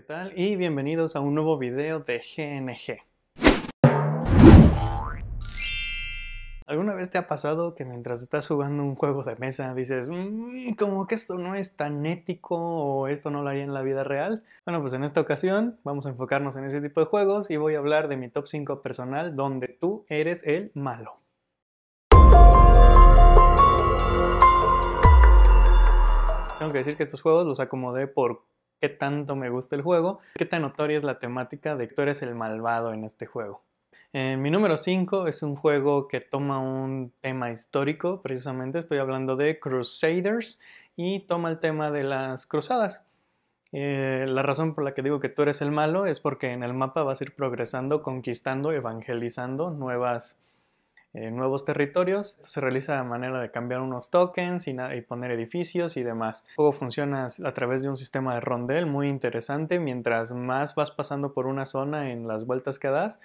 ¿Qué tal? Y bienvenidos a un nuevo video de GNG. ¿Alguna vez te ha pasado que mientras estás jugando un juego de mesa dices, mm, como que esto no es tan ético o esto no lo haría en la vida real? Bueno, pues en esta ocasión vamos a enfocarnos en ese tipo de juegos y voy a hablar de mi top 5 personal donde tú eres el malo. Tengo que decir que estos juegos los acomodé por qué tanto me gusta el juego, qué tan notoria es la temática de que tú eres el malvado en este juego. Eh, mi número 5 es un juego que toma un tema histórico, precisamente estoy hablando de Crusaders y toma el tema de las cruzadas. Eh, la razón por la que digo que tú eres el malo es porque en el mapa vas a ir progresando, conquistando, evangelizando nuevas eh, nuevos territorios. se realiza de manera de cambiar unos tokens y, poner edificios y demás. luego funciona a través de un sistema de rondel muy interesante. Mientras más vas pasando por una zona en las vueltas que das,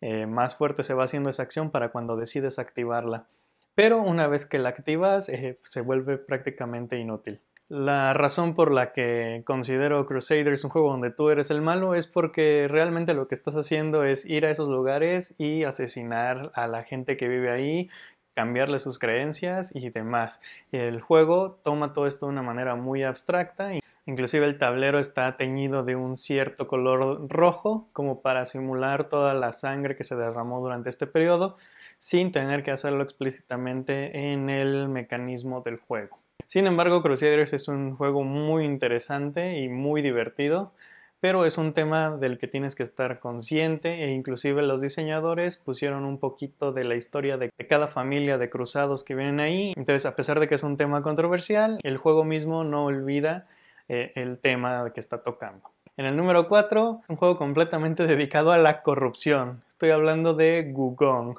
eh, más fuerte se va haciendo esa acción para cuando decides activarla. Pero una vez que la activas, eh, se vuelve prácticamente inútil. La razón por la que considero Crusaders un juego donde tú eres el malo es porque realmente lo que estás haciendo es ir a esos lugares y asesinar a la gente que vive ahí, cambiarle sus creencias y demás. El juego toma todo esto de una manera muy abstracta. Inclusive el tablero está teñido de un cierto color rojo como para simular toda la sangre que se derramó durante este periodo sin tener que hacerlo explícitamente en el mecanismo del juego. Sin embargo, Crusaders es un juego muy interesante y muy divertido, pero es un tema del que tienes que estar consciente e inclusive los diseñadores pusieron un poquito de la historia de cada familia de cruzados que vienen ahí. Entonces, a pesar de que es un tema controversial, el juego mismo no olvida eh, el tema que está tocando. En el número 4, un juego completamente dedicado a la corrupción. Estoy hablando de Gugong.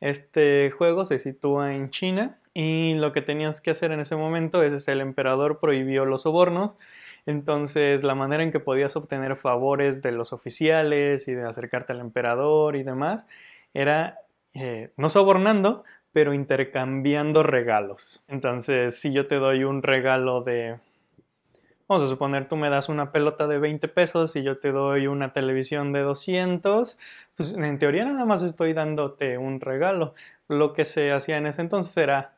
Este juego se sitúa en China y lo que tenías que hacer en ese momento es, este, el emperador prohibió los sobornos, entonces la manera en que podías obtener favores de los oficiales y de acercarte al emperador y demás era eh, no sobornando, pero intercambiando regalos. Entonces, si yo te doy un regalo de... Vamos a suponer, tú me das una pelota de 20 pesos y yo te doy una televisión de 200, pues en teoría nada más estoy dándote un regalo. Lo que se hacía en ese entonces era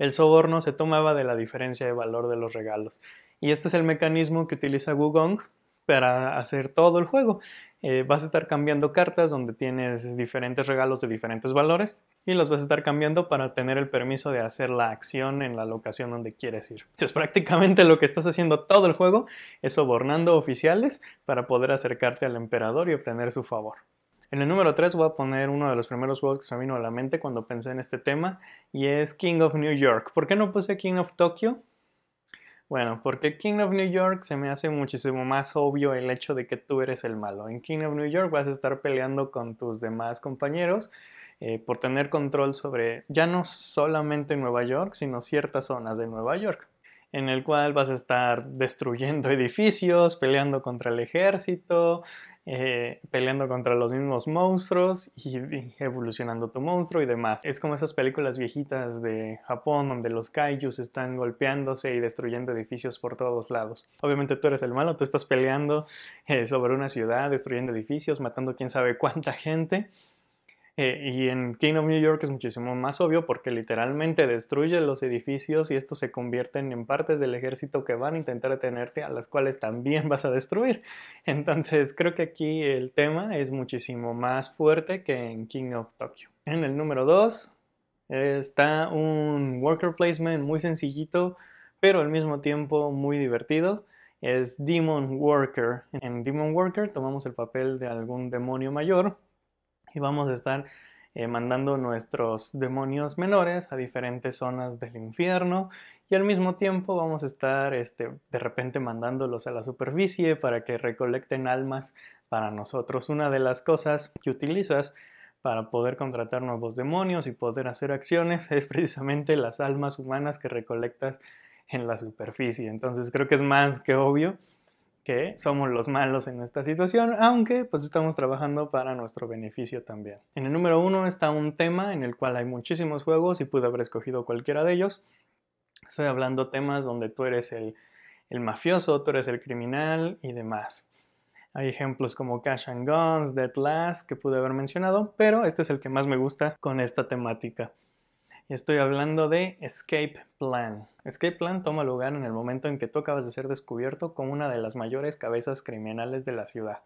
el soborno se tomaba de la diferencia de valor de los regalos. Y este es el mecanismo que utiliza Wugong para hacer todo el juego. Eh, vas a estar cambiando cartas donde tienes diferentes regalos de diferentes valores y los vas a estar cambiando para tener el permiso de hacer la acción en la locación donde quieres ir. Entonces prácticamente lo que estás haciendo todo el juego es sobornando oficiales para poder acercarte al emperador y obtener su favor. En el número 3 voy a poner uno de los primeros juegos que se me vino a la mente cuando pensé en este tema y es King of New York. ¿Por qué no puse King of Tokyo? Bueno, porque King of New York se me hace muchísimo más obvio el hecho de que tú eres el malo. En King of New York vas a estar peleando con tus demás compañeros eh, por tener control sobre ya no solamente Nueva York, sino ciertas zonas de Nueva York en el cual vas a estar destruyendo edificios, peleando contra el ejército, eh, peleando contra los mismos monstruos y, evolucionando tu monstruo y demás. Es como esas películas viejitas de Japón donde los kaijus están golpeándose y destruyendo edificios por todos lados. Obviamente tú eres el malo, tú estás peleando eh, sobre una ciudad, destruyendo edificios, matando quién sabe cuánta gente eh, y en King of New York es muchísimo más obvio porque literalmente destruye los edificios y estos se convierten en partes del ejército que van a intentar detenerte, a las cuales también vas a destruir. Entonces creo que aquí el tema es muchísimo más fuerte que en King of Tokyo. En el número 2 está un worker placement muy sencillito, pero al mismo tiempo muy divertido es Demon Worker. En Demon Worker tomamos el papel de algún demonio mayor y vamos a estar eh, mandando nuestros demonios menores a diferentes zonas del infierno y al mismo tiempo vamos a estar este, de repente mandándolos a la superficie para que recolecten almas para nosotros. Una de las cosas que utilizas para poder contratar nuevos demonios y poder hacer acciones es precisamente las almas humanas que recolectas en la superficie. Entonces creo que es más que obvio que somos los malos en esta situación, aunque pues estamos trabajando para nuestro beneficio también. En el número uno está un tema en el cual hay muchísimos juegos y pude haber escogido cualquiera de ellos. Estoy hablando temas donde tú eres el, el mafioso, tú eres el criminal y demás. Hay ejemplos como Cash and Guns, Dead Last que pude haber mencionado, pero este es el que más me gusta con esta temática y estoy hablando de Escape Plan. Escape Plan toma lugar en el momento en que tú acabas de ser descubierto como una de las mayores cabezas criminales de la ciudad.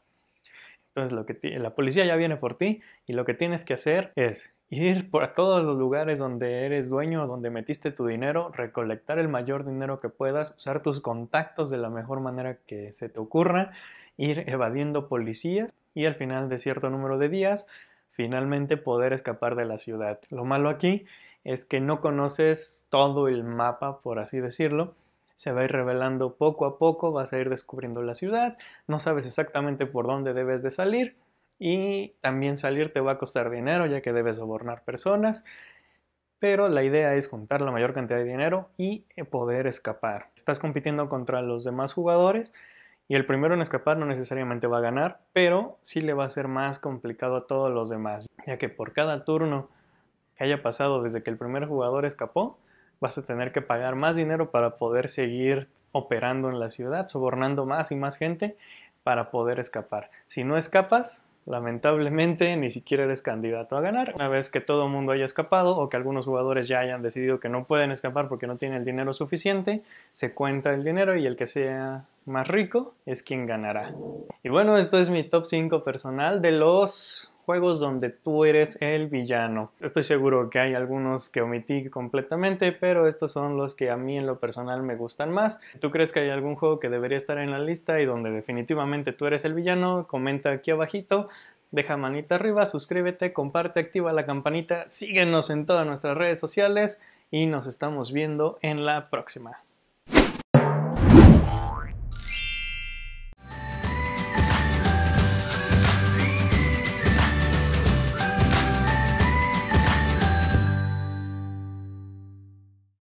Entonces lo que la policía ya viene por ti y lo que tienes que hacer es ir por a todos los lugares donde eres dueño, donde metiste tu dinero, recolectar el mayor dinero que puedas, usar tus contactos de la mejor manera que se te ocurra, ir evadiendo policías y al final de cierto número de días finalmente poder escapar de la ciudad. Lo malo aquí es que no conoces todo el mapa, por así decirlo. Se va a ir revelando poco a poco, vas a ir descubriendo la ciudad, no sabes exactamente por dónde debes de salir y también salir te va a costar dinero ya que debes sobornar personas, pero la idea es juntar la mayor cantidad de dinero y eh, poder escapar. Estás compitiendo contra los demás jugadores y el primero en escapar no necesariamente va a ganar, pero sí le va a ser más complicado a todos los demás, ya que por cada turno que haya pasado desde que el primer jugador escapó, vas a tener que pagar más dinero para poder seguir operando en la ciudad, sobornando más y más gente para poder escapar. Si no escapas, lamentablemente ni siquiera eres candidato a ganar. Una vez que todo el mundo haya escapado o que algunos jugadores ya hayan decidido que no pueden escapar porque no tienen el dinero suficiente, se cuenta el dinero y el que sea más rico es quien ganará. Y bueno, esto es mi top 5 personal de los juegos donde tú eres el villano. Estoy seguro que hay algunos que omití completamente, pero estos son los que a mí en lo personal me gustan más. ¿Tú crees que hay algún juego que debería estar en la lista y donde definitivamente tú eres el villano? Comenta aquí abajito. Deja manita arriba, suscríbete, comparte, activa la campanita, síguenos en todas nuestras redes sociales y nos estamos viendo en la próxima.